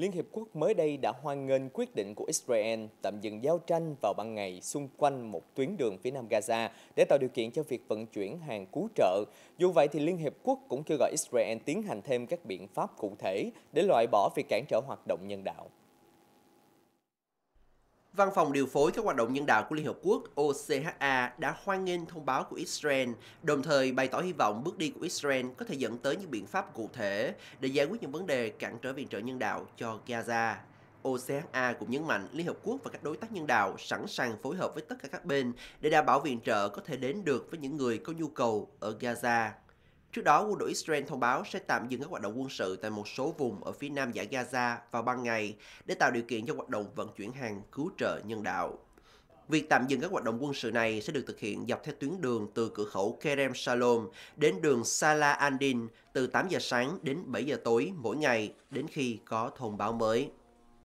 Liên Hiệp Quốc mới đây đã hoan nghênh quyết định của Israel tạm dừng giao tranh vào ban ngày xung quanh một tuyến đường phía nam Gaza để tạo điều kiện cho việc vận chuyển hàng cứu trợ. Dù vậy, thì Liên Hiệp Quốc cũng kêu gọi Israel tiến hành thêm các biện pháp cụ thể để loại bỏ việc cản trở hoạt động nhân đạo. Văn phòng điều phối các hoạt động nhân đạo của Liên Hợp Quốc OCHA đã hoan nghênh thông báo của Israel, đồng thời bày tỏ hy vọng bước đi của Israel có thể dẫn tới những biện pháp cụ thể để giải quyết những vấn đề cản trở viện trợ nhân đạo cho Gaza. OCHA cũng nhấn mạnh Liên Hợp Quốc và các đối tác nhân đạo sẵn sàng phối hợp với tất cả các bên để đảm bảo viện trợ có thể đến được với những người có nhu cầu ở Gaza. Trước đó, quân đội Israel thông báo sẽ tạm dừng các hoạt động quân sự tại một số vùng ở phía nam giải Gaza vào ban ngày để tạo điều kiện cho hoạt động vận chuyển hàng cứu trợ nhân đạo. Việc tạm dừng các hoạt động quân sự này sẽ được thực hiện dọc theo tuyến đường từ cửa khẩu Kerem Shalom đến đường Salah Andin từ 8 giờ sáng đến 7 giờ tối mỗi ngày đến khi có thông báo mới.